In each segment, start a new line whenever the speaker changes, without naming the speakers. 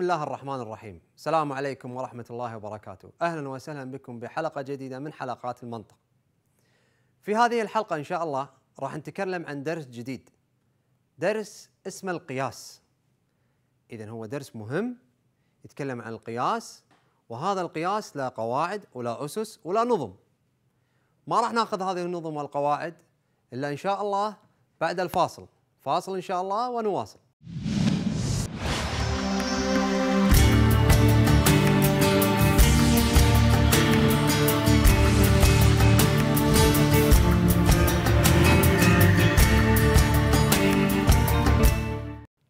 بسم الله الرحمن الرحيم السلام عليكم ورحمة الله وبركاته أهلا وسهلا بكم بحلقة جديدة من حلقات المنطق في هذه الحلقة إن شاء الله راح نتكلم عن درس جديد درس اسمه القياس إذا هو درس مهم يتكلم عن القياس وهذا القياس لا قواعد ولا أسس ولا نظم ما راح ناخذ هذه النظم والقواعد إلا إن شاء الله بعد الفاصل فاصل إن شاء الله ونواصل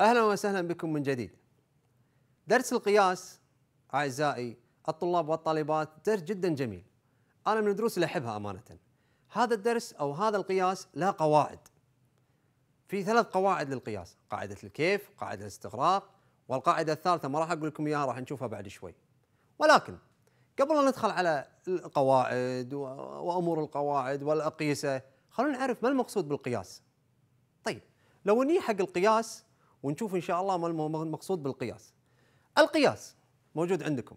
اهلا وسهلا بكم من جديد. درس القياس اعزائي الطلاب والطالبات درس جدا جميل. انا من الدروس اللي احبها امانه. هذا الدرس او هذا القياس له قواعد. في ثلاث قواعد للقياس، قاعده الكيف، قاعده الاستغراق، والقاعده الثالثه ما راح اقول لكم اياها راح نشوفها بعد شوي. ولكن قبل لا ندخل على القواعد وامور القواعد والاقيسه، خلونا نعرف ما المقصود بالقياس. طيب، لو نيجي حق القياس ونشوف ان شاء الله ما المقصود بالقياس. القياس موجود عندكم.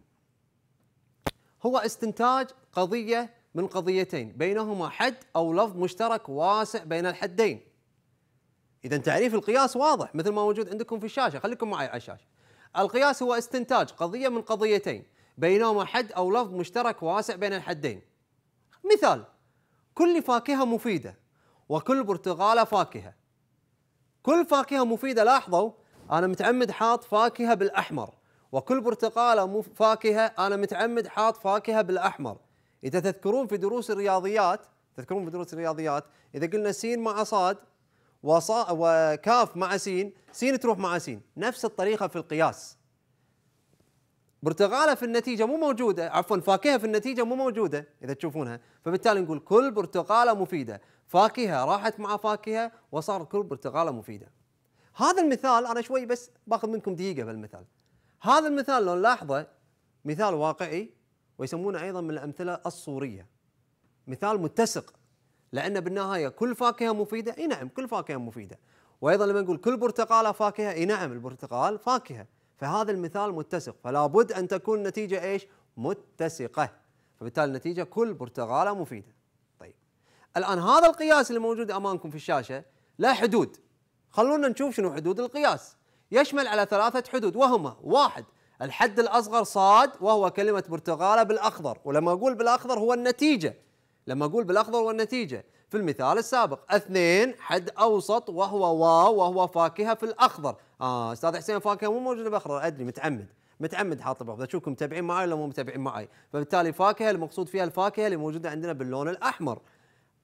هو استنتاج قضيه من قضيتين بينهما حد او لفظ مشترك واسع بين الحدين. اذا تعريف القياس واضح مثل ما موجود عندكم في الشاشه، خليكم معي على الشاشه. القياس هو استنتاج قضيه من قضيتين بينهما حد او لفظ مشترك واسع بين الحدين. مثال كل فاكهه مفيده وكل برتقاله فاكهه كل فاكهه مفيده لاحظوا انا متعمد حاط فاكهه بالاحمر وكل برتقاله فاكهه انا متعمد حاط فاكهه بالاحمر اذا تذكرون في دروس الرياضيات تذكرون في دروس الرياضيات اذا قلنا س مع صاد وصا وكاف مع س س تروح مع س نفس الطريقه في القياس برتقاله في النتيجه مو موجوده عفوا فاكهه في النتيجه مو موجوده اذا تشوفونها فبالتالي نقول كل برتقاله مفيده فاكهه راحت مع فاكهه وصار كل برتقاله مفيده هذا المثال انا شوي بس باخذ منكم دقيقه بالمثال هذا المثال لو نلاحظه مثال واقعي ويسمونه ايضا من الامثله الصوريه مثال متسق لان بالنهايه كل فاكهه مفيده اي نعم كل فاكهه مفيده وايضا لما نقول كل برتقاله فاكهه اي نعم البرتقال فاكهه فهذا المثال متسق فلا بد أن تكون النتيجة إيش متسقة فبالتالي النتيجة كل برتقاله مفيدة طيب الآن هذا القياس اللي موجود أمامكم في الشاشة له حدود خلونا نشوف شنو حدود القياس يشمل على ثلاثة حدود وهما واحد الحد الأصغر صاد وهو كلمة برتقاله بالأخضر ولما أقول بالأخضر هو النتيجة لما أقول بالأخضر هو النتيجة في المثال السابق اثنين حد أوسط وهو واو وهو فاكهة في الأخضر اه استاذ حسين فاكهه مو موجوده باخضر ادري متعمد متعمد حاطه باخضر اشوفكم متابعين معي ولا مو متابعين معي فبالتالي فاكهه المقصود فيها الفاكهه اللي موجوده عندنا باللون الاحمر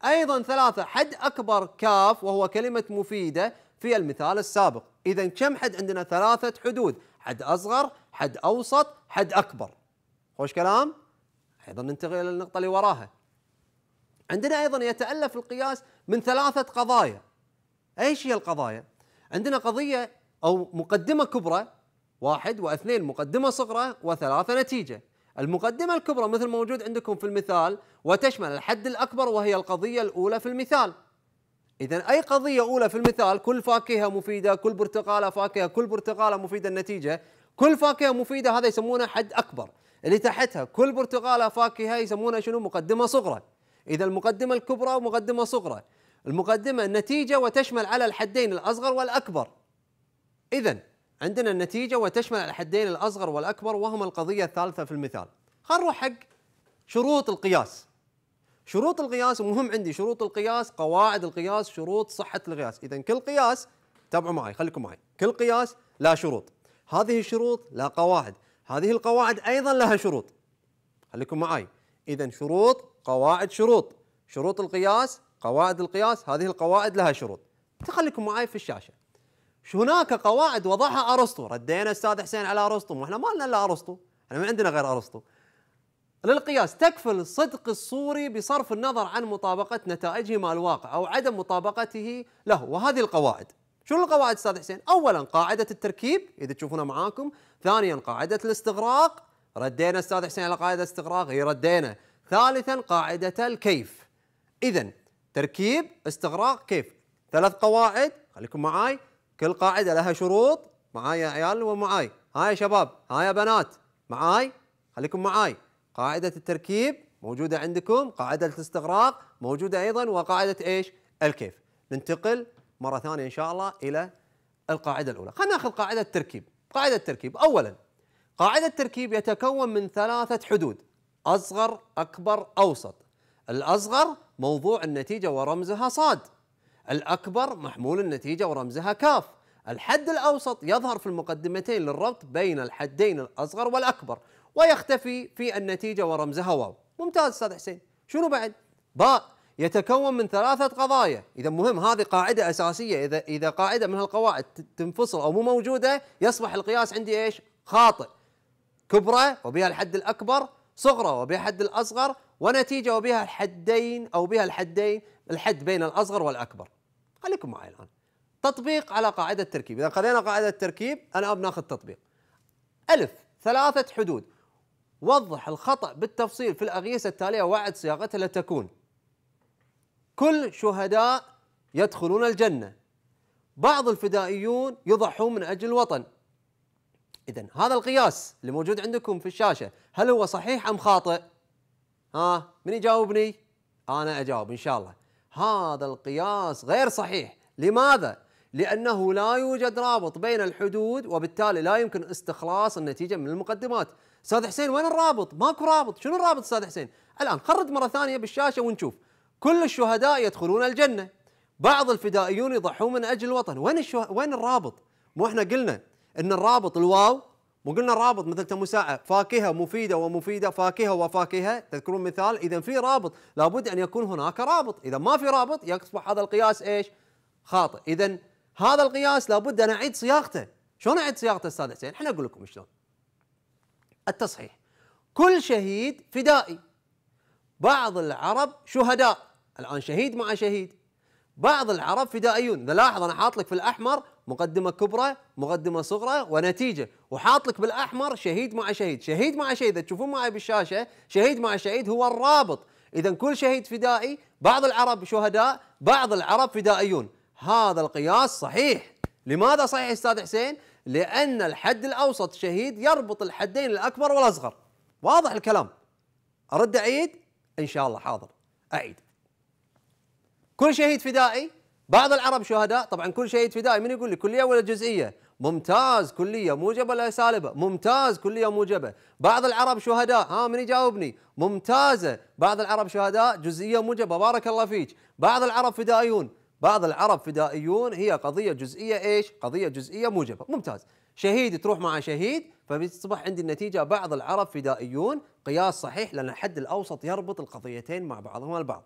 ايضا ثلاثه حد اكبر كاف وهو كلمه مفيده في المثال السابق اذا كم حد عندنا ثلاثه حدود حد اصغر حد اوسط حد اكبر خوش كلام ايضا ننتقل الى النقطه اللي وراها عندنا ايضا يتالف القياس من ثلاثه قضايا ايش هي القضايا عندنا قضيه أو مقدمة كبرى واحد واثنين مقدمة صغرى وثلاثة نتيجة المقدمة الكبرى مثل موجود عندكم في المثال وتشمل الحد الأكبر وهي القضية الأولى في المثال إذا أي قضية أولى في المثال كل فاكهة مفيدة كل برتقالة فاكهة كل برتقالة مفيدة النتيجة كل فاكهة مفيدة هذا يسمونه حد أكبر اللي تحتها كل برتقالة فاكهة يسمونها شنو مقدمة صغرى إذا المقدمة الكبرى ومقدمة صغرى المقدمة النتيجة وتشمل على الحدين الأصغر والأكبر إذا عندنا النتيجة وتشمل الحدين الأصغر والأكبر وهما القضية الثالثة في المثال خلينا نروح حق شروط القياس شروط القياس مهم عندي شروط القياس قواعد القياس شروط صحة القياس إذا كل قياس تابعوا معي خليكم معي كل قياس لا شروط هذه الشروط لا قواعد هذه القواعد أيضا لها شروط خليكم معي إذا شروط قواعد شروط شروط القياس قواعد القياس هذه القواعد لها شروط تخليكم معي في الشاشة هناك قواعد وضعها ارسطو ردينا استاذ حسين على ارسطو واحنا ما لنا الا ارسطو احنا ما عندنا غير ارسطو للقياس تكفل الصدق الصوري بصرف النظر عن مطابقة نتائجه مع الواقع أو عدم مطابقته له وهذه القواعد شنو القواعد أستاذ حسين؟ أولا قاعدة التركيب إذا تشوفونها معاكم ثانيا قاعدة الاستغراق ردينا أستاذ حسين على قاعدة الاستغراق هي ردينا ثالثا قاعدة الكيف إذا تركيب استغراق كيف ثلاث قواعد خليكم معاي كل قاعده لها شروط معاي يا عيال ومعاي هاي يا شباب هاي يا بنات معاي خليكم معاي قاعده التركيب موجوده عندكم قاعده الاستغراق موجوده ايضا وقاعده ايش الكيف ننتقل مره ثانيه ان شاء الله الى القاعده الاولى خلينا ناخذ قاعده التركيب قاعده التركيب اولا قاعده التركيب يتكون من ثلاثه حدود اصغر اكبر اوسط الاصغر موضوع النتيجه ورمزها صاد الأكبر محمول النتيجة ورمزها كاف الحد الأوسط يظهر في المقدمتين للربط بين الحدين الأصغر والأكبر ويختفي في النتيجة ورمزها واو ممتاز أستاذ حسين شنو بعد باء يتكون من ثلاثة قضايا إذا مهم هذه قاعدة أساسية إذا إذا قاعدة من هالقواعد تنفصل أو مو موجودة يصبح القياس عندي إيش خاطئ كبرى وبها الحد الأكبر صغرى وبها الحد الأصغر ونتيجة وبها الحدين أو بها الحدين الحد بين الأصغر والأكبر خليكم معي الان تطبيق على قاعده التركيب اذا خلينا قاعده التركيب انا بناخذ تطبيق الف ثلاثه حدود وضح الخطا بالتفصيل في الاغيسه التاليه وعد صياغتها لتكون كل شهداء يدخلون الجنه بعض الفدائيون يضحون من اجل الوطن اذا هذا القياس اللي موجود عندكم في الشاشه هل هو صحيح ام خاطئ ها من يجاوبني انا اجاوب ان شاء الله هذا القياس غير صحيح لماذا؟ لأنه لا يوجد رابط بين الحدود وبالتالي لا يمكن استخلاص النتيجة من المقدمات أستاذ حسين وين الرابط؟ ماكو رابط شنو الرابط أستاذ حسين؟ الآن خرد مرة ثانية بالشاشة ونشوف كل الشهداء يدخلون الجنة بعض الفدائيون يضحون من أجل الوطن وين, الشه... وين الرابط؟ مو احنا قلنا ان الرابط الواو وقلنا الرابط مثل ساعة فاكهة مفيدة ومفيدة فاكهة وفاكهة تذكرون مثال إذا في رابط لابد أن يكون هناك رابط إذا ما في رابط يصبح هذا القياس إيش خاطئ إذا هذا القياس لابد أن أعيد صياغته شلون أعيد صياغته أستاذ حسين احنا أقول لكم شلون التصحيح كل شهيد فدائي بعض العرب شهداء الآن شهيد مع شهيد بعض العرب فدائيون لاحظ أنا حاط لك في الأحمر مقدمه كبرى مقدمه صغرى ونتيجه وحاط لك بالاحمر شهيد مع شهيد شهيد مع شهيد اذا تشوفون معي بالشاشه شهيد مع شهيد هو الرابط اذا كل شهيد فدائي بعض العرب شهداء بعض العرب فدائيون هذا القياس صحيح لماذا صحيح استاذ حسين لان الحد الاوسط شهيد يربط الحدين الاكبر والاصغر واضح الكلام ارد اعيد ان شاء الله حاضر اعيد كل شهيد فدائي بعض العرب شهداء طبعا كل شهيد فدائي من يقول لي كليه ولا جزئيه ممتاز كليه موجبه ولا سالبه ممتاز كليه موجبه بعض العرب شهداء ها من يجاوبني ممتازه بعض العرب شهداء جزئيه موجبه بارك الله فيك بعض العرب فدائيون بعض العرب فدائيون هي قضيه جزئيه ايش قضيه جزئيه موجبه ممتاز شهيد تروح مع شهيد فبتصبح عندي النتيجه بعض العرب فدائيون قياس صحيح لان الحد الاوسط يربط القضيتين مع بعضهما البعض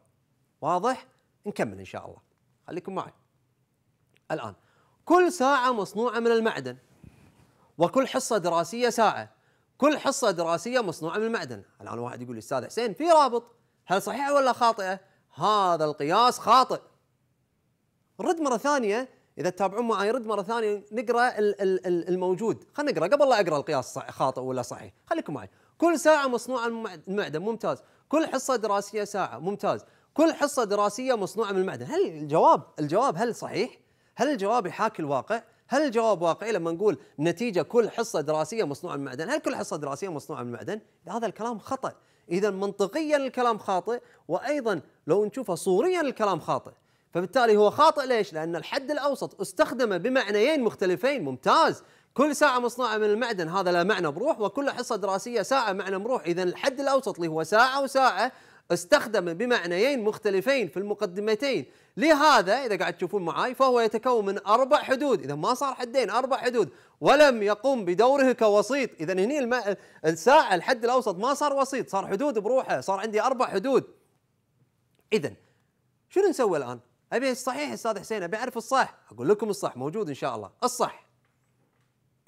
واضح نكمل ان شاء الله خليكم معي الآن كل ساعة مصنوعة من المعدن وكل حصة دراسية ساعة كل حصة دراسية مصنوعة من المعدن الآن واحد يقول لي أستاذ حسين في رابط هل صحيحة ولا خاطئة هذا القياس خاطئ رد مرة ثانية إذا تتابعون معي رد مرة ثانية نقرأ الموجود خلينا نقرأ قبل لا أقرأ القياس خاطئ ولا صحيح خليكم معي كل ساعة مصنوعة من المعدن ممتاز كل حصة دراسية ساعة ممتاز كل حصه دراسيه مصنوعه من المعدن هل الجواب الجواب هل صحيح هل الجواب يحاكي الواقع هل الجواب واقعي لما نقول نتيجه كل حصه دراسيه مصنوعه من المعدن هل كل حصه دراسيه مصنوعه من المعدن هذا الكلام خطا اذا منطقيا الكلام خاطئ وايضا لو نشوفه صوريا الكلام خاطئ فبالتالي هو خاطئ ليش؟ لأن الحد الأوسط استخدم بمعنيين مختلفين ممتاز كل ساعة مصنوعة من المعدن هذا له معنى بروح وكل حصة دراسية ساعة معنى بروح إذا الحد الأوسط اللي هو ساعة وساعة استخدم بمعنيين مختلفين في المقدمتين لهذا إذا قاعد تشوفون معاي فهو يتكون من أربع حدود إذا ما صار حدين أربع حدود ولم يقوم بدوره كوسيط إذا هني الم... الساعة الحد الأوسط ما صار وسيط صار حدود بروحه صار عندي أربع حدود إذا شنو نسوي الآن؟ أبي الصحيح أستاذ حسين أبي أعرف الصح أقول لكم الصح موجود إن شاء الله الصح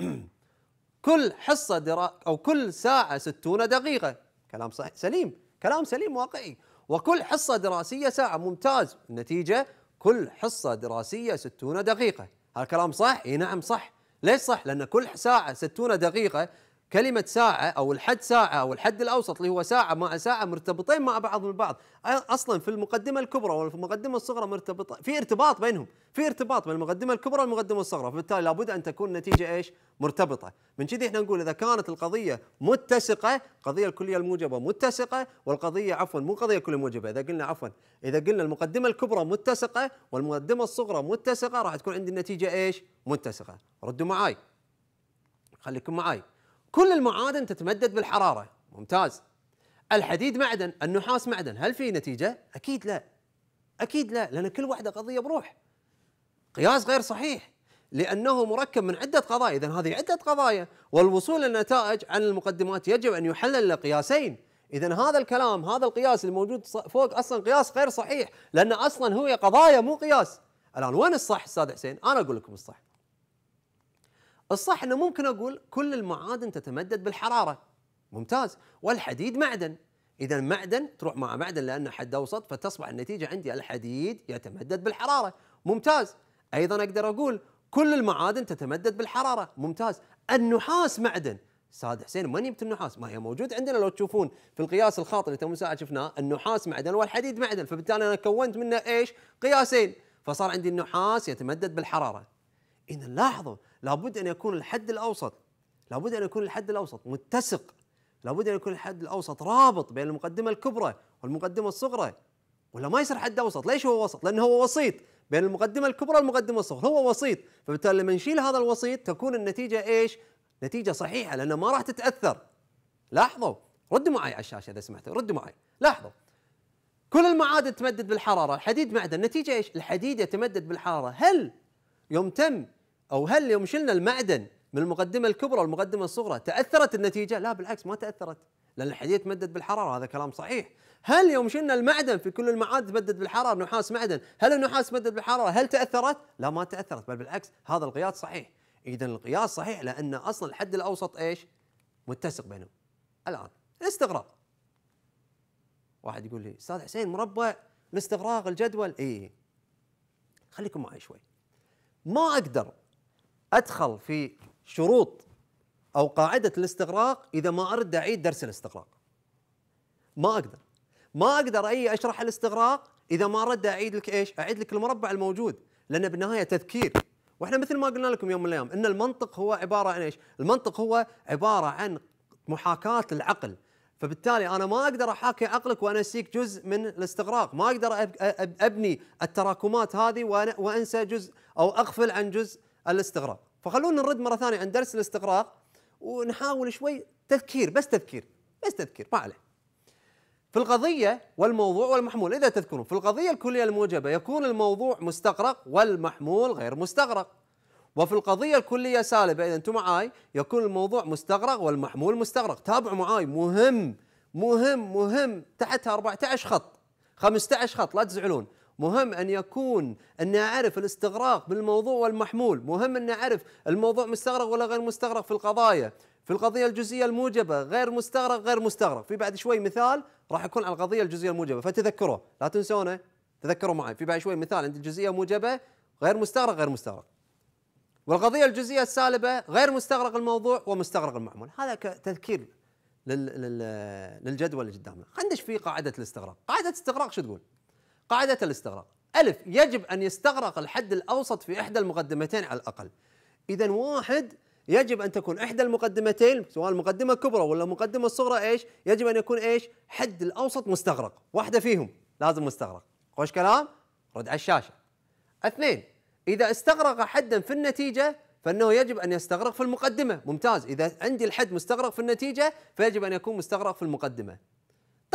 كل حصة درا... أو كل ساعة ستون دقيقة كلام صحيح سليم كلام سليم واقعي وكل حصة دراسية ساعة ممتاز النتيجة كل حصة دراسية ستون دقيقة هالكلام صح؟ اي نعم صح ليش صح؟ لأن كل ساعة ستون دقيقة كلمة ساعة أو الحد ساعة أو الحد الأوسط اللي هو ساعة مع ساعة مرتبطين مع بعض من بعض أصلا في المقدمة الكبرى والمقدمة الصغرى مرتبطة في ارتباط بينهم في ارتباط بين المقدمة الكبرى والمقدمة الصغرى فبالتالي لابد أن تكون النتيجة إيش مرتبطة من كذي إحنا نقول إذا كانت القضية متسقة القضية الكلية الموجبة متسقة والقضية عفوا مو قضية كلية موجبة إذا قلنا عفوا إذا قلنا المقدمة الكبرى متسقة والمقدمة الصغرى متسقة راح تكون عندي النتيجة إيش متسقة ردوا معاي خليكم معاي كل المعادن تتمدد بالحراره ممتاز الحديد معدن النحاس معدن هل في نتيجه اكيد لا اكيد لا لان كل واحده قضيه بروح قياس غير صحيح لانه مركب من عده قضايا اذا هذه عده قضايا والوصول للنتائج عن المقدمات يجب ان يحلل لقياسين اذا هذا الكلام هذا القياس الموجود فوق اصلا قياس غير صحيح لان اصلا هو قضايا مو قياس الان وين الصح استاذ حسين انا اقول لكم الصح الصح انه ممكن اقول كل المعادن تتمدد بالحراره ممتاز والحديد معدن اذا معدن تروح مع معدن لانه حد اوسط فتصبح النتيجه عندي الحديد يتمدد بالحراره ممتاز ايضا اقدر اقول كل المعادن تتمدد بالحراره ممتاز النحاس معدن استاذ حسين ما جبت النحاس ما هي موجود عندنا لو تشوفون في القياس الخاطئ اللي تو ساعه شفناه النحاس معدن والحديد معدن فبالتالي انا كونت منه ايش قياسين فصار عندي النحاس يتمدد بالحراره اذا لاحظوا لابد ان يكون الحد الاوسط لابد ان يكون الحد الاوسط متسق لابد ان يكون الحد الاوسط رابط بين المقدمه الكبرى والمقدمه الصغرى ولا ما يصير حد اوسط ليش هو وسط لانه هو وسيط بين المقدمه الكبرى والمقدمه الصغرى هو وسيط فبالتالي لما نشيل هذا الوسيط تكون النتيجه ايش نتيجه صحيحه لانه ما راح تتاثر لاحظوا ردوا معي على الشاشه اذا سمحتوا ردوا معي لاحظوا كل المعادن تمدد بالحراره الحديد معدن النتيجه ايش الحديد يتمدد بالحراره هل يوم تم او هل يوم شلنا المعدن من المقدمه الكبرى والمقدمه الصغرى تاثرت النتيجه؟ لا بالعكس ما تاثرت لان الحديد تمدد بالحراره هذا كلام صحيح. هل يوم شلنا المعدن في كل المعادن تمدد بالحراره نحاس معدن، هل النحاس تمدد بالحراره؟ هل تاثرت؟ لا ما تاثرت بل بالعكس هذا القياس صحيح. اذا القياس صحيح لان اصلا الحد الاوسط ايش؟ متسق بينهم. الان الاستغراق. واحد يقول لي استاذ حسين مربع الاستغراق الجدول اي خليكم معي شوي. ما اقدر ادخل في شروط او قاعده الاستغراق اذا ما ارد اعيد درس الاستغراق ما اقدر ما اقدر اي اشرح الاستغراق اذا ما ارد اعيد لك ايش اعيد لك المربع الموجود لان بالنهايه تذكير واحنا مثل ما قلنا لكم يوم من الايام ان المنطق هو عباره عن ايش المنطق هو عباره عن محاكاه العقل فبالتالي انا ما اقدر احاكي عقلك وانا اسيك جزء من الاستغراق، ما اقدر ابني التراكمات هذه وانسى جزء او اغفل عن جزء الاستغراق فخلونا نرد مره ثانيه عن درس الاستغراق ونحاول شوي تذكير بس تذكير بس تذكير ما عليه في القضية والموضوع والمحمول إذا تذكرون في القضية الكلية الموجبة يكون الموضوع مستغرق والمحمول غير مستغرق وفي القضية الكلية سالبة إذا أنتم معاي يكون الموضوع مستغرق والمحمول مستغرق تابعوا معاي مهم مهم مهم تحتها 14 خط 15 خط لا تزعلون مهم أن يكون أن أعرف الاستغراق بالموضوع والمحمول مهم أن أعرف الموضوع مستغرق ولا غير مستغرق في القضايا في القضية الجزئية الموجبة غير مستغرق غير مستغرق في بعد شوي مثال راح يكون على القضية الجزئية الموجبة فتذكروه لا تنسونه تذكروا معي في بعد شوي مثال عند الجزئية الموجبه غير مستغرق غير مستغرق والقضية الجزئية السالبة غير مستغرق الموضوع ومستغرق المحمول، هذا كتذكير للجدول اللي قدامنا خلينا ندش في قاعدة الاستغراق قاعدة الاستغراق شو تقول قاعدة الاستغراق ألف يجب أن يستغرق الحد الأوسط في إحدى المقدمتين على الأقل إذا واحد يجب أن تكون إحدى المقدمتين سواء المقدمة الكبرى ولا المقدمة الصغرى إيش يجب أن يكون إيش حد الأوسط مستغرق واحدة فيهم لازم مستغرق خوش كلام رد على الشاشة اثنين إذا استغرق حدا في النتيجة فانه يجب ان يستغرق في المقدمه ممتاز اذا عندي الحد مستغرق في النتيجه فيجب ان يكون مستغرق في المقدمه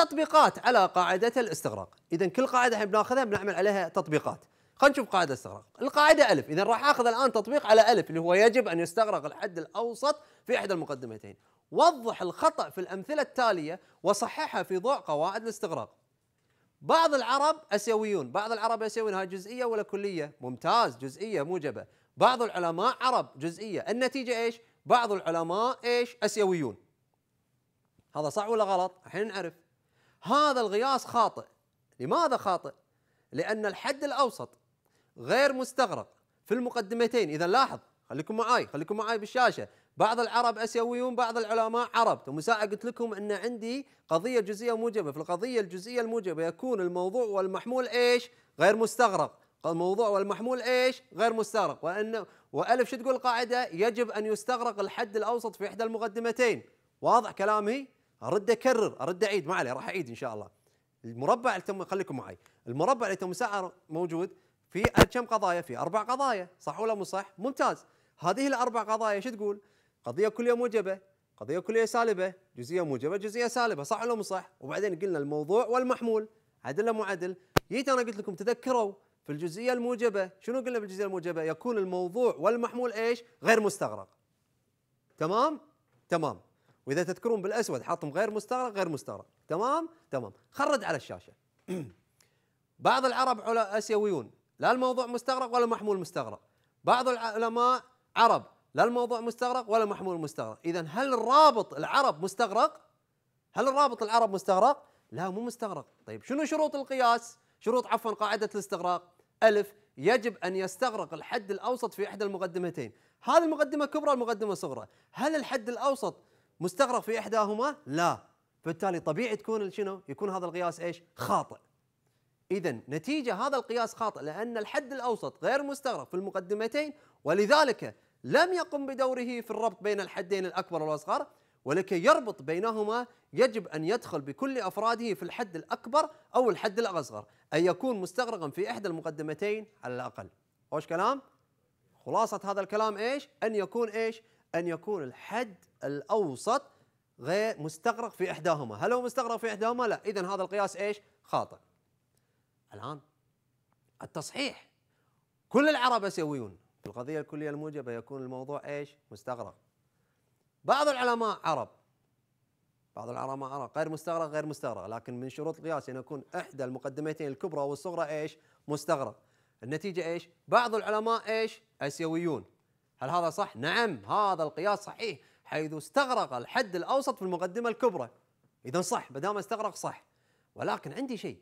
تطبيقات على قاعدة الاستغراق إذا كل قاعدة حين بناخذها بنعمل عليها تطبيقات خلينا نشوف قاعدة الاستغراق القاعدة ألف إذا راح أخذ الآن تطبيق على ألف اللي هو يجب أن يستغرق الحد الأوسط في إحدى المقدمتين وضح الخطأ في الأمثلة التالية وصححها في ضوء قواعد الاستغراق بعض العرب اسيويون، بعض العرب اسيويون هاي جزئيه ولا كليه؟ ممتاز جزئيه موجبه، بعض العلماء عرب جزئيه، النتيجه ايش؟ بعض العلماء ايش؟ اسيويون. هذا صح ولا غلط؟ الحين نعرف. هذا القياس خاطئ لماذا خاطئ؟ لأن الحد الأوسط غير مستغرق في المقدمتين إذا لاحظ خليكم معاي خليكم معاي بالشاشة بعض العرب اسيويون بعض العلماء عرب ومساء قلت لكم ان عندي قضيه جزئيه موجبه في القضيه الجزئيه الموجبه يكون الموضوع والمحمول ايش غير مستغرق الموضوع والمحمول ايش غير مستغرق وان والف شو تقول القاعده يجب ان يستغرق الحد الاوسط في احدى المقدمتين واضح كلامي ارد اكرر ارد اعيد ما عليه راح اعيد ان شاء الله المربع اللي تم خليكم معي المربع اللي تم سعر موجود في كم قضايا في اربع قضايا صح ولا مو صح ممتاز هذه الاربع قضايا شو تقول قضيه كليه موجبه قضيه كليه سالبه جزئيه موجبه جزئيه سالبه صح ولا مو صح وبعدين قلنا الموضوع والمحمول عدل مو عدل جيت انا قلت لكم تذكروا في الجزئيه الموجبه شنو قلنا بالجزئيه الموجبه يكون الموضوع والمحمول ايش غير مستغرق تمام تمام واذا تذكرون بالاسود حاطهم غير مستغرق غير مستغرق تمام تمام خرد على الشاشه بعض العرب علماء اسيويون لا الموضوع مستغرق ولا محمول مستغرق بعض العلماء عرب لا الموضوع مستغرق ولا محمول مستغرق اذا هل الرابط العرب مستغرق هل الرابط العرب مستغرق لا مو مستغرق طيب شنو شروط القياس شروط عفوا قاعده الاستغراق ألف يجب أن يستغرق الحد الأوسط في إحدى المقدمتين هذه المقدمة كبرى المقدمة صغرى هل الحد الأوسط مستغرق في احداهما لا فبالتالي طبيعي تكون شنو يكون هذا القياس ايش خاطئ اذا نتيجه هذا القياس خاطئ لان الحد الاوسط غير مستغرق في المقدمتين ولذلك لم يقم بدوره في الربط بين الحدين الاكبر والاصغر ولكي يربط بينهما يجب ان يدخل بكل افراده في الحد الاكبر او الحد الاصغر ان يكون مستغرقا في احدى المقدمتين على الاقل وش كلام خلاصه هذا الكلام ايش ان يكون ايش ان يكون الحد الأوسط غير مستغرق في إحداهما هل هو مستغرق في إحداهما لا إذا هذا القياس إيش خاطئ الآن التصحيح كل العرب اسيويون في القضيه الكليه الموجبه يكون الموضوع ايش؟ مستغرق. بعض العلماء عرب بعض العلماء عرب غير مستغرق غير مستغرق لكن من شروط القياس ان يكون احدى المقدمتين الكبرى والصغرى ايش؟ مستغرق. النتيجه ايش؟ بعض العلماء ايش؟ اسيويون. هل هذا صح؟ نعم هذا القياس صحيح حيث استغرق الحد الأوسط في المقدمة الكبرى إذا صح ما دام استغرق صح ولكن عندي شيء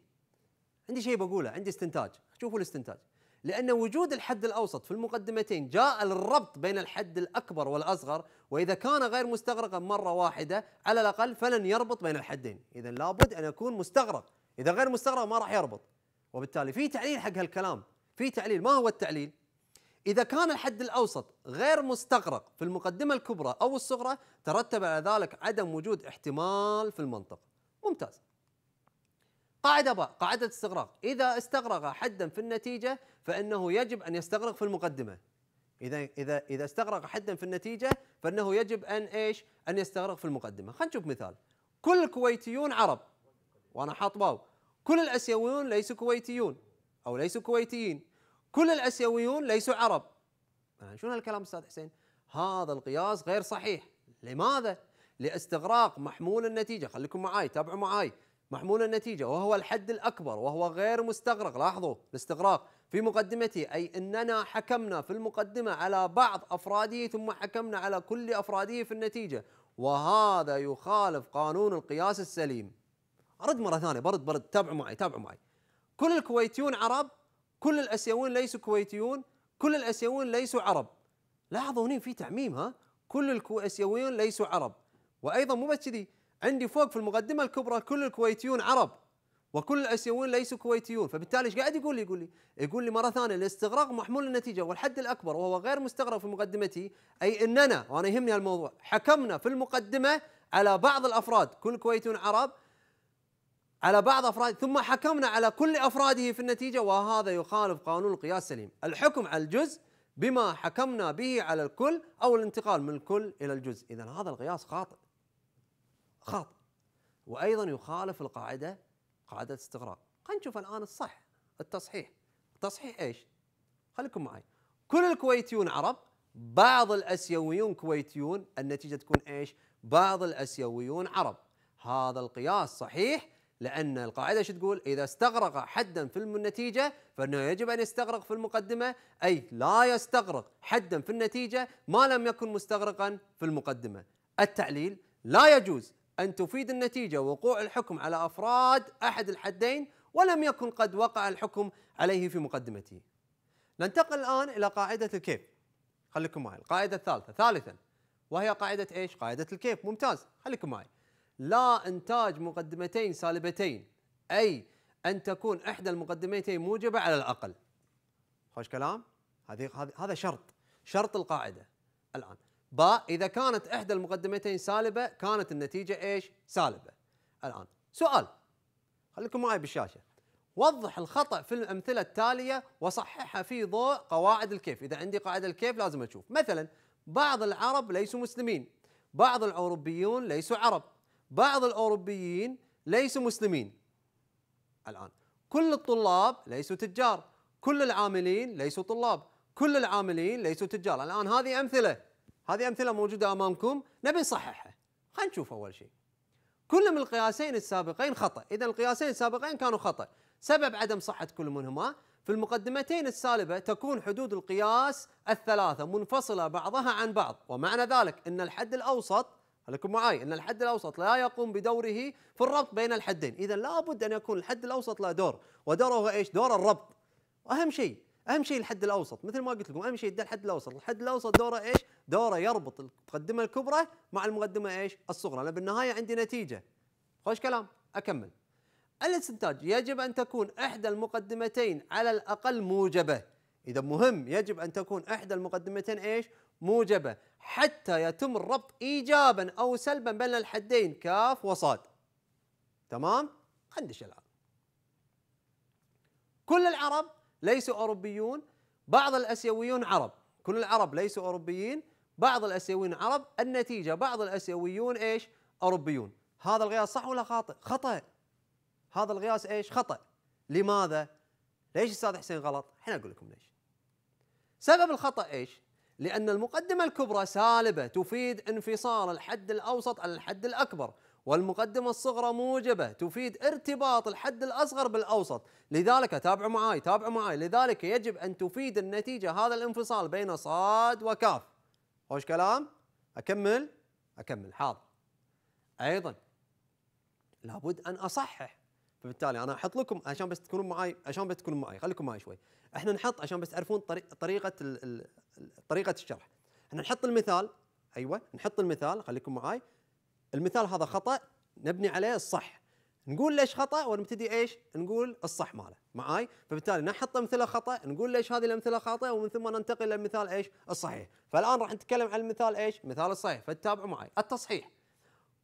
عندي شيء بقوله عندي استنتاج شوفوا الاستنتاج لأن وجود الحد الأوسط في المقدمتين جاء للربط بين الحد الأكبر والأصغر وإذا كان غير مستغرقا مرة واحدة على الأقل فلن يربط بين الحدين إذا لابد أن يكون مستغرق إذا غير مستغرق ما راح يربط وبالتالي في تعليل حق هالكلام في تعليل ما هو التعليل إذا كان الحد الأوسط غير مستغرق في المقدمة الكبرى أو الصغرى ترتب على ذلك عدم وجود احتمال في المنطق ممتاز قاعدة باء قاعدة استغراق إذا استغرق حدا في النتيجة فإنه يجب أن يستغرق في المقدمة إذا إذا إذا استغرق حدا في النتيجة فإنه يجب أن إيش؟ أن يستغرق في المقدمة خلينا نشوف مثال كل الكويتيون عرب وأنا حاط واو كل الآسيويون ليسوا كويتيون أو ليسوا كويتيين كل الاسيويون ليسوا عرب آه، شنو هالكلام استاذ حسين هذا القياس غير صحيح لماذا لاستغراق محمول النتيجه خليكم معاي تابعوا معاي محمول النتيجه وهو الحد الاكبر وهو غير مستغرق لاحظوا الاستغراق في مقدمته اي اننا حكمنا في المقدمه على بعض افراده ثم حكمنا على كل افراده في النتيجه وهذا يخالف قانون القياس السليم ارد مره ثانيه برد برد تابعوا معي تابعوا معي كل الكويتيون عرب كل الاسيويين ليسوا كويتيون كل الاسيويين ليسوا عرب لاحظوا هنا في تعميم ها كل الاسيويين ليسوا عرب وايضا مو بس كذي عندي فوق في المقدمه الكبرى كل الكويتيون عرب وكل الاسيويين ليسوا كويتيون فبالتالي ايش قاعد يقول لي يقول لي يقول لي مره ثانيه الاستغراق محمول النتيجه والحد الاكبر وهو غير مستغرق في مقدمتي اي اننا وانا يهمني هالموضوع حكمنا في المقدمه على بعض الافراد كل كويتيون عرب على بعض أفراد ثم حكمنا على كل أفراده في النتيجة وهذا يخالف قانون القياس السليم الحكم على الجزء بما حكمنا به على الكل أو الانتقال من الكل إلى الجزء إذا هذا القياس خاطئ خاطئ وأيضا يخالف القاعدة قاعدة استغراق خلينا نشوف الآن الصح التصحيح التصحيح إيش خليكم معي كل الكويتيون عرب بعض الاسيويون كويتيون النتيجه تكون ايش؟ بعض الاسيويون عرب هذا القياس صحيح لأن القاعدة شو تقول إذا استغرق حدا في النتيجة فإنه يجب أن يستغرق في المقدمة أي لا يستغرق حدا في النتيجة ما لم يكن مستغرقا في المقدمة التعليل لا يجوز أن تفيد النتيجة وقوع الحكم على أفراد أحد الحدين ولم يكن قد وقع الحكم عليه في مقدمته ننتقل الآن إلى قاعدة الكيف خليكم معي القاعدة الثالثة ثالثا وهي قاعدة إيش؟ قاعدة الكيف ممتاز خليكم معي لا إنتاج مقدمتين سالبتين أي أن تكون إحدى المقدمتين موجبة على الأقل خوش كلام هذه هذا شرط شرط القاعدة الآن باء إذا كانت إحدى المقدمتين سالبة كانت النتيجة إيش سالبة الآن سؤال خليكم معي بالشاشة وضح الخطأ في الأمثلة التالية وصححها في ضوء قواعد الكيف إذا عندي قاعدة الكيف لازم أشوف مثلا بعض العرب ليسوا مسلمين بعض الأوروبيون ليسوا عرب بعض الأوروبيين ليسوا مسلمين الآن كل الطلاب ليسوا تجار كل العاملين ليسوا طلاب كل العاملين ليسوا تجار الآن هذه أمثلة هذه أمثلة موجودة أمامكم نبي نصححها خلينا نشوف أول شيء كل من القياسين السابقين خطأ إذا القياسين السابقين كانوا خطأ سبب عدم صحة كل منهما في المقدمتين السالبة تكون حدود القياس الثلاثة منفصلة بعضها عن بعض ومعنى ذلك أن الحد الأوسط خليكم معي ان الحد الاوسط لا يقوم بدوره في الربط بين الحدين، اذا لابد ان يكون الحد الاوسط له دور، ودوره ايش؟ دور الربط. اهم شيء اهم شيء الحد الاوسط، مثل ما قلت لكم اهم شيء الحد الاوسط، الحد الاوسط دوره ايش؟ دوره يربط المقدمه الكبرى مع المقدمه ايش؟ الصغرى، انا بالنهايه عندي نتيجه. خوش كلام، اكمل. الاستنتاج يجب ان تكون احدى المقدمتين على الاقل موجبه إذا مهم يجب أن تكون إحدى المقدمتين إيش؟ موجبة حتى يتم الربط إيجابا أو سلبا بين الحدين كاف وصاد تمام؟ خندش الآن كل العرب ليسوا أوروبيون بعض الآسيويون عرب كل العرب ليسوا أوروبيين بعض الاسيويون عرب النتيجة بعض الآسيويون إيش؟ أوروبيون هذا القياس صح ولا خاطئ؟ خطأ هذا القياس إيش؟ خطأ لماذا؟ ليش استاذ حسين غلط؟ احنا اقول لكم ليش. سبب الخطا ايش؟ لان المقدمه الكبرى سالبه تفيد انفصال الحد الاوسط على الحد الاكبر والمقدمة الصغرى موجبة تفيد ارتباط الحد الأصغر بالأوسط لذلك تابعوا معي تابعوا معي، لذلك يجب أن تفيد النتيجة هذا الانفصال بين صاد وكاف خوش كلام أكمل أكمل حاضر أيضا لابد أن أصحح فبالتالي انا احط لكم عشان بس تكونون معاي عشان بس تكونون معاي خليكم معاي شوي احنا نحط عشان بس تعرفون طريقه طريقه الشرح احنا نحط المثال ايوه نحط المثال خليكم معاي المثال هذا خطا نبني عليه الصح نقول ليش خطا ونبتدي ايش؟ نقول الصح ماله، معاي؟ فبالتالي نحط امثله خطا، نقول ليش هذه الامثله خاطئه ومن ثم ننتقل للمثال ايش؟ الصحيح، فالان راح نتكلم عن المثال ايش؟ مثال الصحيح، فتابعوا معي، التصحيح.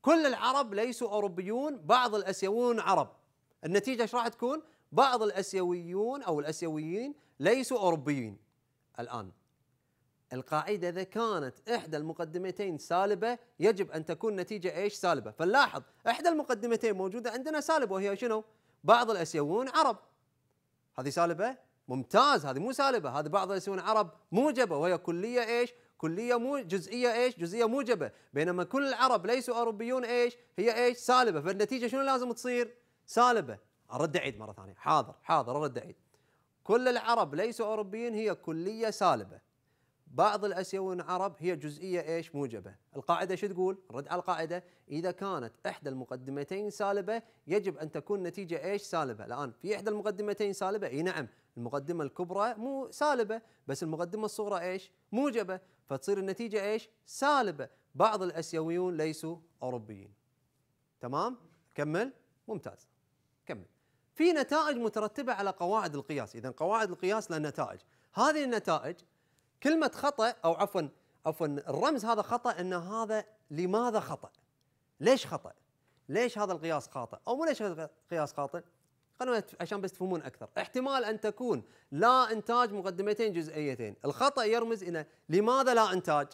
كل العرب ليسوا اوروبيون، بعض الاسيويون عرب، النتيجه ايش راح تكون؟ بعض الاسيويون او الاسيويين ليسوا اوروبيين الان. القاعده اذا كانت احدى المقدمتين سالبه يجب ان تكون نتيجه ايش؟ سالبه، فنلاحظ احدى المقدمتين موجوده عندنا سالبه وهي شنو؟ بعض الاسيويون عرب. هذه سالبه ممتاز هذه مو سالبه هذه بعض الاسيويون عرب موجبه وهي كليه ايش؟ كليه مو جزئيه ايش؟ جزئيه موجبه بينما كل العرب ليسوا اوروبيون ايش؟ هي ايش؟ سالبه فالنتيجه شنو لازم تصير؟ سالبه ارد اعيد مره ثانيه حاضر حاضر ارد اعيد كل العرب ليسوا اوروبيين هي كليه سالبه بعض الاسيويين عرب هي جزئيه ايش موجبه القاعده شو تقول رد على القاعده اذا كانت احدى المقدمتين سالبه يجب ان تكون النتيجه ايش سالبه الان في احدى المقدمتين سالبه اي نعم المقدمه الكبرى مو سالبه بس المقدمه الصغرى ايش موجبه فتصير النتيجه ايش سالبه بعض الاسيويون ليسوا اوروبيين تمام كمل ممتاز في نتائج مترتبه على قواعد القياس، اذا قواعد القياس لها نتائج، هذه النتائج كلمه خطا او عفوا عفوا الرمز هذا خطا ان هذا لماذا خطا؟ ليش خطا؟ ليش هذا القياس خاطئ؟ او مو ليش هذا القياس خاطئ؟ خلونا عشان بس تفهمون اكثر، احتمال ان تكون لا انتاج مقدمتين جزئيتين، الخطا يرمز الى لماذا لا انتاج؟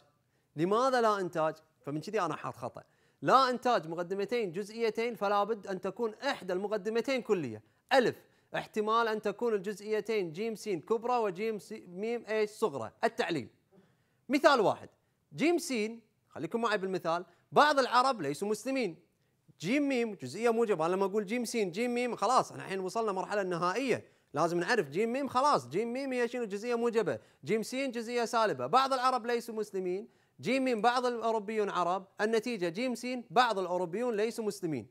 لماذا لا انتاج؟ فمن كذي انا حاط خطا، لا إنتاج مقدمتين جزئيتين فلا بد أن تكون إحدى المقدمتين كلية ألف احتمال أن تكون الجزئيتين جيم سين كبرى وجيم سي ميم إيش صغرى التعليل مثال واحد جيم سين خليكم معي بالمثال بعض العرب ليسوا مسلمين جيم ميم جزئية موجبة لما أقول جيم سين جيم ميم خلاص احنا الحين وصلنا مرحلة النهائية لازم نعرف جيم ميم خلاص جيم ميم هي شنو جزئية موجبة جيم سين جزئية سالبة بعض العرب ليسوا مسلمين جيم من بعض الأوروبيون عرب النتيجة جيم سين بعض الأوروبيون ليسوا مسلمين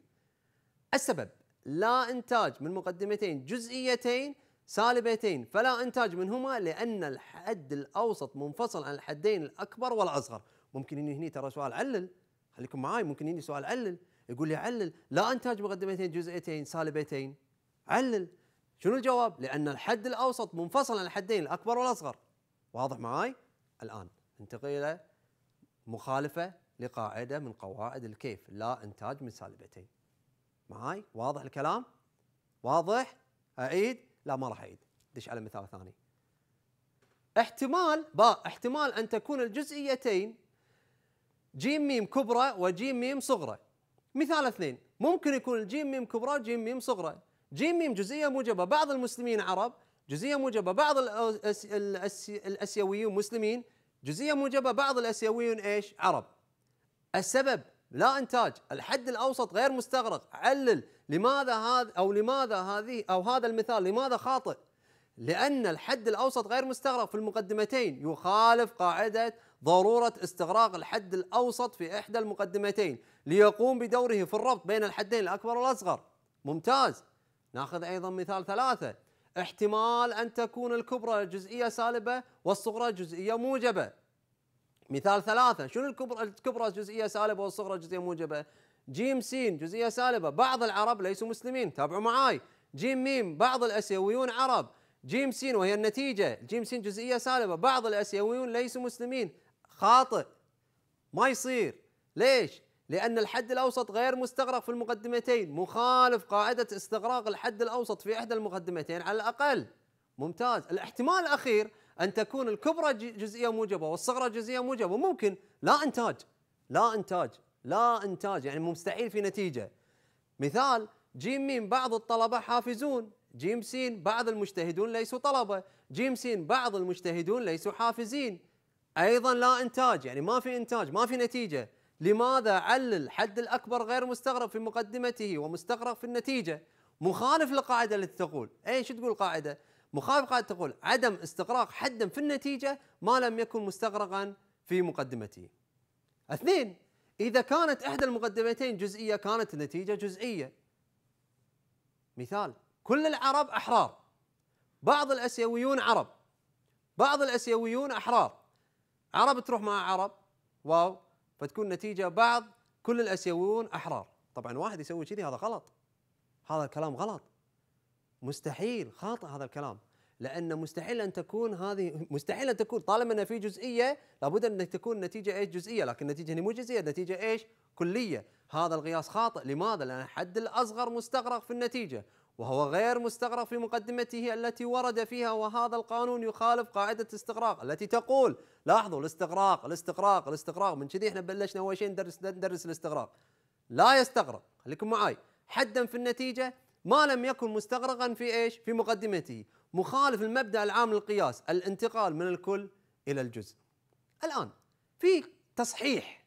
السبب لا إنتاج من مقدمتين جزئيتين سالبتين فلا إنتاج منهما لأن الحد الأوسط منفصل عن الحدين الأكبر والأصغر ممكن أني هني ترى سؤال علل خليكم معاي ممكن أني سؤال علل يقول لي علل لا إنتاج مقدمتين جزئيتين سالبتين علل شنو الجواب؟ لأن الحد الأوسط منفصل عن الحدين الأكبر والأصغر واضح معاي؟ الآن ننتقل إلى مخالفة لقاعدة من قواعد الكيف لا إنتاج من سالبتين معاي واضح الكلام واضح أعيد لا ما راح أعيد دش على مثال ثاني احتمال باء احتمال أن تكون الجزئيتين جيم ميم كبرى وجيم ميم صغرى مثال اثنين ممكن يكون الجيم ميم كبرى وجيم ميم صغرى جيم ميم جزئية موجبة بعض المسلمين عرب جزئية موجبة بعض الأسيويين مسلمين جزئيه موجبه بعض الاسيويون ايش؟ عرب. السبب لا انتاج، الحد الاوسط غير مستغرق، علل لماذا هذا او لماذا هذه او هذا المثال لماذا خاطئ؟ لأن الحد الأوسط غير مستغرق في المقدمتين يخالف قاعدة ضرورة استغراق الحد الأوسط في إحدى المقدمتين ليقوم بدوره في الربط بين الحدين الأكبر والأصغر ممتاز ناخذ أيضا مثال ثلاثة احتمال أن تكون الكبرى جزئية سالبة والصغرى جزئية موجبة مثال ثلاثة شنو الكبرى الكبرى جزئية سالبة والصغرى جزئية موجبة جيم سين جزئية سالبة بعض العرب ليسوا مسلمين تابعوا معاي جيم ميم بعض الأسيويون عرب جيم سين وهي النتيجة جيم سين جزئية سالبة بعض الأسيويون ليسوا مسلمين خاطئ ما يصير ليش لأن الحد الأوسط غير مستغرق في المقدمتين مخالف قاعدة استغراق الحد الأوسط في إحدى المقدمتين على الأقل ممتاز الاحتمال الأخير أن تكون الكبرى جزئية موجبة والصغرى جزئية موجبة ممكن لا إنتاج لا إنتاج لا إنتاج يعني مستحيل في نتيجة مثال جيم ميم بعض الطلبة حافزون جيم سين بعض المجتهدون ليسوا طلبة جيم سين بعض المجتهدون ليسوا حافزين أيضا لا إنتاج يعني ما في إنتاج ما في نتيجة لماذا علل الحد الأكبر غير مستغرب في مقدمته ومستغرب في النتيجة مخالف للقاعدة التي تقول أي شو تقول القاعدة مخالف قاعدة تقول عدم استغراق حدا في النتيجة ما لم يكن مستغرقا في مقدمته اثنين إذا كانت إحدى المقدمتين جزئية كانت النتيجة جزئية مثال كل العرب أحرار بعض الآسيويون عرب بعض الآسيويون أحرار عرب تروح مع عرب واو فتكون نتيجه بعض كل الاسيويون احرار طبعا واحد يسوي كذي هذا غلط هذا الكلام غلط مستحيل خاطئ هذا الكلام لان مستحيل ان تكون هذه مستحيل ان تكون طالما ان في جزئيه لابد ان تكون النتيجه ايش جزئيه لكن النتيجه هنا مو جزئيه النتيجه ايش كليه هذا القياس خاطئ لماذا لان الحد الاصغر مستغرق في النتيجه وهو غير مستغرق في مقدمته التي ورد فيها وهذا القانون يخالف قاعدة الاستغراق التي تقول لاحظوا الاستغراق الاستغراق الاستغراق من كذي احنا بلشنا اول شيء ندرس ندرس الاستغراق لا يستغرق خليكم معاي حدا في النتيجة ما لم يكن مستغرقا في ايش؟ في مقدمته مخالف المبدأ العام للقياس الانتقال من الكل إلى الجزء الآن في تصحيح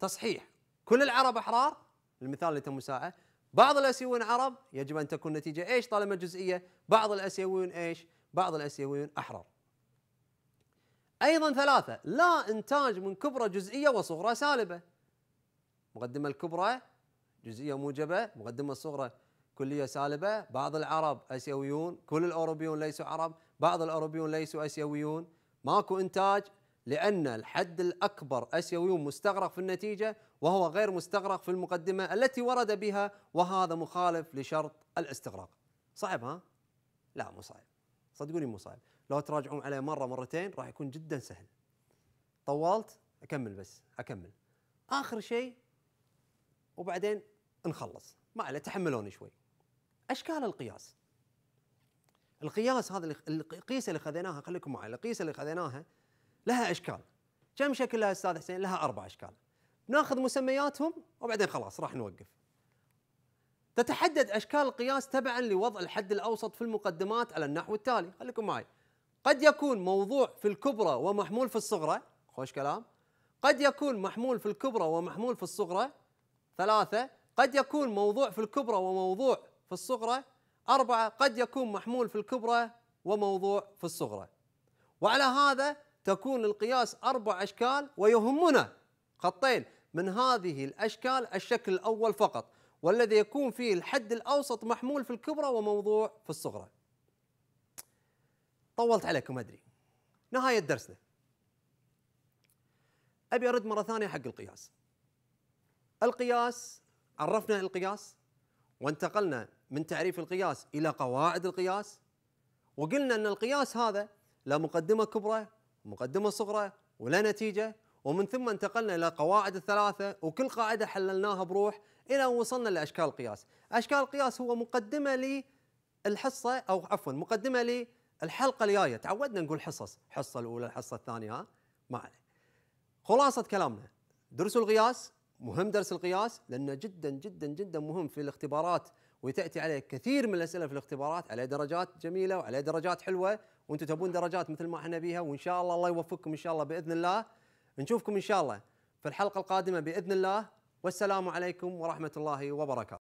تصحيح كل العرب أحرار المثال اللي تم ساعة بعض الاسيويين عرب يجب ان تكون النتيجه ايش طالما جزئيه بعض الاسيويين ايش بعض الاسيويين احرار ايضا ثلاثه لا انتاج من كبرى جزئيه وصغرى سالبه مقدمه الكبرى جزئيه موجبه مقدمه الصغرى كليه سالبه بعض العرب اسيويون كل الاوروبيون ليسوا عرب بعض الاوروبيون ليسوا اسيويون ماكو انتاج لأن الحد الأكبر أسيوي مستغرق في النتيجة وهو غير مستغرق في المقدمة التي ورد بها وهذا مخالف لشرط الاستغراق صعب ها؟ لا مو صعب صدقوني مو صعب لو تراجعون عليه مرة مرتين راح يكون جدا سهل طولت أكمل بس أكمل آخر شيء وبعدين نخلص ما عليه تحملوني شوي أشكال القياس القياس هذا القيسه اللي خذيناها خليكم معي القيسه اللي خذيناها لها اشكال كم شكل لها استاذ حسين لها اربع اشكال ناخذ مسمياتهم وبعدين خلاص راح نوقف تتحدد اشكال القياس تبعا لوضع الحد الاوسط في المقدمات على النحو التالي خليكم معي قد يكون موضوع في الكبرى ومحمول في الصغرى خوش كلام قد يكون محمول في الكبرى ومحمول في الصغرى ثلاثة قد يكون موضوع في الكبرى وموضوع في الصغرى أربعة قد يكون محمول في الكبرى وموضوع في الصغرى وعلى هذا تكون القياس أربع أشكال ويهمنا خطين من هذه الأشكال الشكل الأول فقط والذي يكون فيه الحد الأوسط محمول في الكبرى وموضوع في الصغرى طولت عليكم أدري نهاية درسنا أبي أرد مرة ثانية حق القياس القياس عرفنا القياس وانتقلنا من تعريف القياس إلى قواعد القياس وقلنا أن القياس هذا لا مقدمة كبرى المقدمة الصغرى ولا نتيجة ومن ثم انتقلنا إلى القواعد الثلاثة وكل قاعدة حللناها بروح إلى أن وصلنا لأشكال القياس أشكال القياس هو مقدمة للحصة أو عفوا مقدمة للحلقة الجاية تعودنا نقول حصص الحصة الأولى الحصة الثانية ها ما عليه خلاصة كلامنا درس القياس مهم درس القياس لأنه جدا جدا جدا مهم في الاختبارات وتأتي عليه كثير من الأسئلة في الاختبارات عليه درجات جميلة وعليه درجات حلوة وانتم تبون درجات مثل ما احنا بيها وان شاء الله الله يوفقكم ان شاء الله باذن الله نشوفكم ان شاء الله في الحلقه القادمه باذن الله والسلام عليكم ورحمه الله وبركاته